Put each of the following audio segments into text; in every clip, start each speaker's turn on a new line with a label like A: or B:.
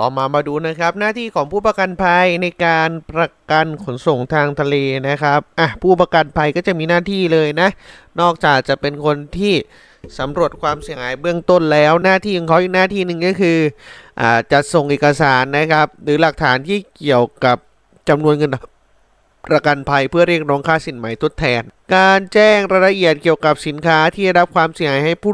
A: ต่อมามาดูนะครับหน้าที่ของผู้ประกันภัยในการประกันขนส่งทางทะเลนะครับอ่ะผู้ประกันภัยก็จะมีหน้าที่เลยนะ นอกจากจะเป็นคนที่สำรวจความเสียหายเบื้องต้นแล้วหน้าที่ของเขาอีกหน้าที่หนึ่งก็คืออ่าจะส่งเอกสารนะครับ หรือหลักฐานที่เกี่ยวกับจำนวนเงินประกันภัยเพื่อเรียกร้องค่าสินไหมทดแทน การแจ้งรายละเอียดเกี่ยวกับสินค้าที่ได้รับความเสียหายให้ผู้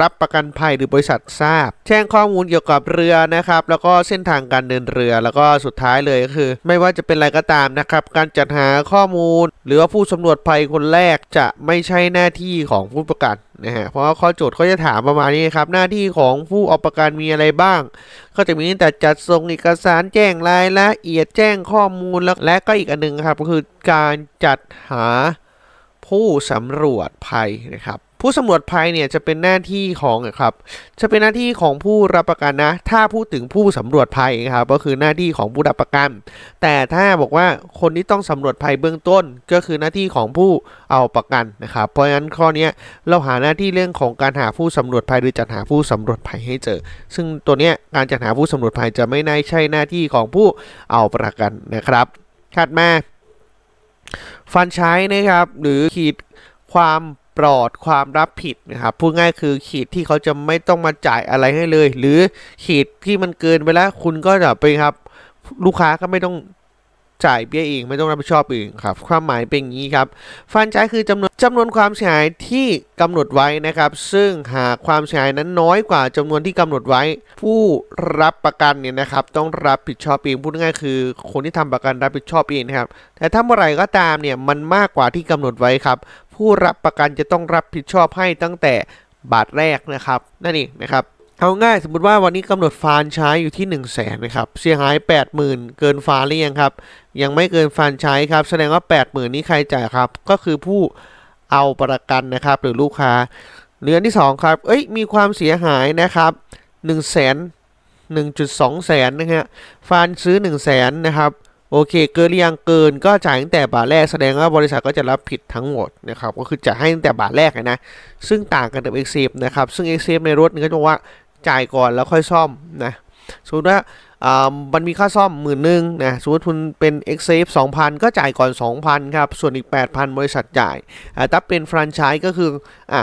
A: รับประกันภัยหรือบริษัททราบแจ้งข้อมูลเกี่ยวกับเรือนะครับ แล้วก็เส้นทางการเดินเรือ แล้วก็สุดท้ายเลยก็คือ ไม่ว่าจะเป็นอะไรก็ตามนะครับ การจัดหาข้อมูล หรือว่าผู้สำรวจภัยคนแรกจะไม่ใช่หน้าที่ของผู้ประกันนะฮะเพราะว่าข้อโจทย์เขาจะถามประมาณนี้ครับ หน้าที่ของผู้เอาประกันมีอะไรบ้าง ก็จะมีแต่จัดส่งเอกสารแจ้งราย ละเอียดแจ้งข้อมูล แล้วและก็อีกอันนึงครับ ก็คือการจัดหาผู้สำรวจภัยนะครับผู้สำรวจภัยเนี่ยจะเป็นหน้าที่ของครับ จะเป็นหน้าที่ของผู้รับประกันนะ ถ้าพูดถึงผู้สำรวจภัยครับ ก็คือหน้าที่ของผู้รับประกัน แต่ถ้าบอกว่าคนที่ต้องสำรวจภัยเบื้องต้นก็คือหน้าที่ของผู้เอาประกันนะครับ เพราะฉะนั้นข้อนี้เราหาหน้าที่เรื่องของการหาผู้สำรวจภัย หรือจัดหาผู้สำรวจภัยให้เจอ ซึ่งตัวเนี้ยการจัดหาผู้สำรวจภัยจะไม่ได้ใช่หน้าที่ของผู้เอาประกันนะครับคัดมา ฟันใช้นะครับหรือขีดความปลอดความรับผิดนะครับ พูดง่ายคือขีดที่เขาจะไม่ต้องมาจ่ายอะไรให้เลย หรือขีดที่มันเกินไปแล้ว คุณก็จะไปครับ ลูกค้าก็ไม่ต้องจ่ายเบี้ยเองไม่ต้องรับผิดชอบเองครับความหมายเป็นอย่างนี้ครับฟันใช้คือจำนวนจำนวนความเสียหายที่กำหนดไว้นะครับ ซึ่งหากความเสียหายนั้นน้อยกว่าจำนวนที่กำหนดไว้ ผู้รับประกันเนี่ยนะครับต้องรับผิดชอบเองพูดง่ายคือ คนที่ทำประกันรับผิดชอบเองนะครับแต่ถ้าเมื่อไหร่ก็ตามเนี่ยมันมากกว่าที่กำหนดไว้ครับ ผู้รับประกันจะต้องรับผิดชอบให้ตั้งแต่บาทแรกนะครับนั่นเองนะครับเอาง่ายสมมติว่าวันนี้กำหนดฟานใช้อยู่ที่1นึ่งแสนนะครับ เสียหาย 8 0,000 เกินฟานหรือยังครับ ยังไม่เกินฟานใช้ครับแสดงว่า 8 0,000นี้ใครจ่ายครับก็คือผู้เอาประกันนะครับหรือลูกค้าเรือนที่ 2 ครับเอ้ยมีความเสียหายนะครับ1นึ่งแสนหนึ่งจุดสองแสนนะฮะฟานซื้อ1นึ่งแสนนะครับ โอเคเกินหรือยังเกินก็ จ่ายตั้งแต่บาทแรกแสดงว่าบริษัทก็จะรับผิดทั้งหมดนะครับก็คือจะให้ตั้งแต่บาทแรกนะซึ่งต่างกันกับเอ็กซ e นะครับซึ่งเอ็กซ e ในรถนี่ก็จะว่าจ่ายก่อนแล้วค่อยซ่อมนะสมมติว่ามันมีค่าซ่อมหมื่นหนึ่งนะสมมติคุณเป็น e x a v e 2,000 ก็จ่ายก่อน 2,000ครับ ส่วนอีก 8,000 บริษัทจ่ายถ้าเป็นแฟรนไชส์ก็คืออ่ะ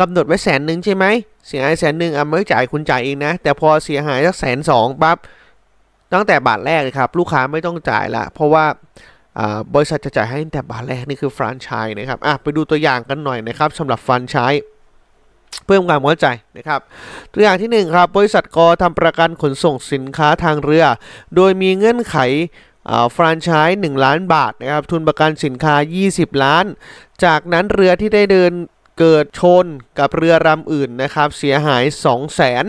A: กำหนดไว้แสนหนึ่งใช่ไหมเสียหายแสนหนึ่งอ่ะไม่จ่ายคุณจ่ายเองนะ แต่พอเสียหายสักแสนสองปั๊บตั้งแต่บาทแรกเลยครับ ลูกค้าไม่ต้องจ่ายละ เพราะว่าบริษัทจะจ่ายให้แต่บาทแรกนี่คือแฟรนไชส์นะครับอ่ะไปดูตัวอย่างกันหน่อยนะครับสำหรับแฟรนไชส์เพิ่มความมั่นใจนะครับตัวอย่างที่1ครับบริษัทกทำประกันขนส่งสินค้าทางเรือ โดยมีเงื่อนไขแฟรนไชส์1 ล้านบาทนะครับ ทุนประกันสินค้า 20 ล้าน จากนั้นเรือที่ได้เดินเกิดชนกับเรือลำอื่นนะครับ เสียหาย 2 0 0 0 0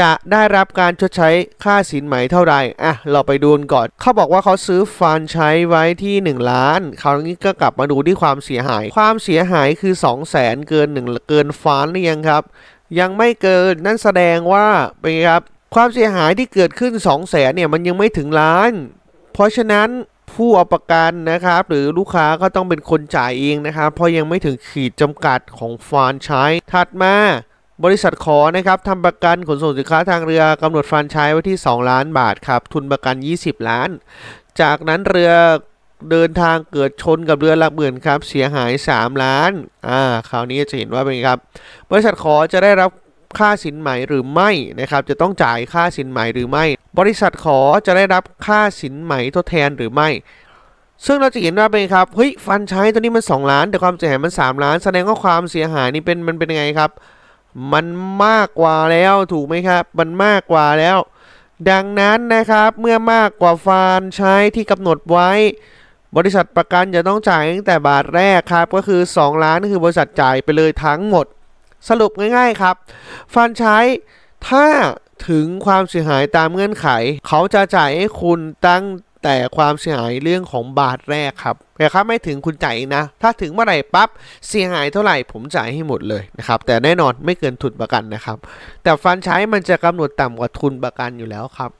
A: จะได้รับการชดใช้ค่าสินไหมเท่าไรอ่ะ เราไปดูกนก่อน เขาบอกว่าเขาซื้อฟานใช้ไว้ที่ 1 ล้าน คราวนี้ก็กลับมาดูที่ความเสียหาย ความเสียหายคือ 2 0 0แสนเกิน 1 เกินฟานหรือยังครับ ยังไม่เกิน นั่นแสดงว่าเป็นครับ ความเสียหายที่เกิดขึ้น2 0 0แสนเนี่ยมันยังไม่ถึงล้าน เพราะฉะนั้นผู้เอาประกันนะครับ หรือลูกค้าก็ต้องเป็นคนจ่ายเองนะครับ เพราะยังไม่ถึงขีดจำกัดของฟานใช้ถัดมาบริษัทขอนะครับทำประกันขนส่งสินค้าทางเรือกำหนดฟรานไชส์ไว้ที่ 2 ล้านบาทครับ ทุนประกัน 20 ล้าน จากนั้นเรือเดินทางเกิดชนกับเรือลำอหมื่นครับ เสียหาย 3 ล้านอ่าคราวนี้จะเห็นว่าเป็นครับ บริษัทขอจะได้รับค่าสินไหมหรือไม่นะครับ จะต้องจ่ายค่าสินไหมหรือไม่ บริษัทขอจะได้รับค่าสินไหมทดแทนหรือไม่ ซึ่งเราจะเห็นว่าเป็นครับเฮ้ยฟันใช้ตัวนี้มัน 2 ล้าน แต่ความเสียหายมัน 3 ล้าน แสดงว่าความเสียหายนี่เป็นมันเป็นยังไงครับมันมากกว่าแล้วถูกไหมครับ มันมากกว่าแล้ว ดังนั้นนะครับเมื่อมากกว่าฟานใช้ที่กำหนดไว้ บริษัทประกันจะต้องจ่ายตั้งแต่บาทแรกครับก็คือ 2 ล้านคือบริษัทจ่ายไปเลยทั้งหมด สรุปง่ายๆครับฟานใช้ถ้าถึงความเสียหายตามเงื่อนไข เขาจะจ่ายให้คุณตั้งแต่ความเสียหายเรื่องของบาทแรกครับ แต่ครับ ไม่ถึงคุณจ่ายนะ ถ้าถึงเมื่อไหร่ปั๊บเสียหายเท่าไหร่ผมจ่ายให้หมดเลยนะครับ แต่แน่นอนไม่เกินทุนประกันนะครับ แต่ฟันใช้มันจะกำหนดต่ำกว่า ทุนประกันอยู่แล้วครับ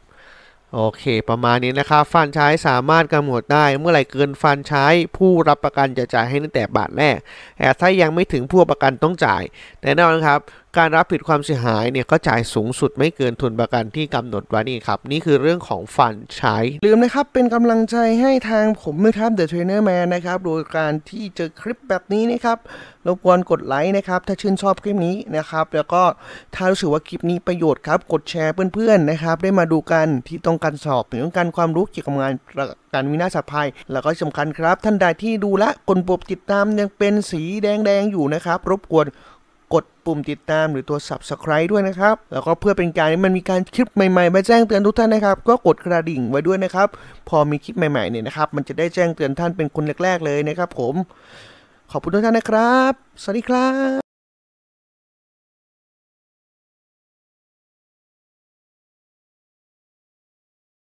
A: โอเค ประมาณนี้นะครับ ฟันใช้สามารถกำหนดได้ เมื่อไหร่เกินฟันใช้ ผู้รับประกันจะจ่ายให้ตั้งแต่บาทแรกแต่ถ้ายังไม่ถึงผู้ประกันต้องจ่ายแน่นอนครับการรับผิดความเสียหายเนี่ยก็จ่ายสูงสุดไม่เกินทุนประกันที่กำหนดไว้นี่ครับนี่คือเรื่องของฟันใช้ลืมนะครับ เป็นกำลังใจให้ทางผมนะครับอะเทรนเนอร์แมนนะครับโดยการที่เจอคลิปแบบนี้นะครับรบกวนกดไลค์นะครับถ้าชื่นชอบคลิปนี้นะครับ แล้วก็ถ้ารู้สึกว่าคลิปนี้ประโยชน์ครับกดแชร์เพื่อนๆนะครับได้มาดูกันที่ต้องการสอบหรือต้องการความรู้เกี่ยวกับงานการวินาศภัย แล้วก็สำคัญครับ ท่านใดที่ดูละกดปุ่มติดตามยังเป็นสีแดงๆอยู่นะครับ รบกวนกดปุ่มติดตามหรือตัว subscribe ด้วยนะครับ แล้วก็เพื่อเป็นการมันมีการคลิปใหม่ๆมาแจ้งเตือนทุกท่านนะครับก็กดกระดิ่งไว้ด้วยนะครับ พอมีคลิปใหม่ๆเนี่ยนะครับ มันจะได้แจ้งเตือนท่านเป็นคนแรกๆ เลยนะครับ ผม ขอบคุณทุกท่านนะครับสวัสดีครับ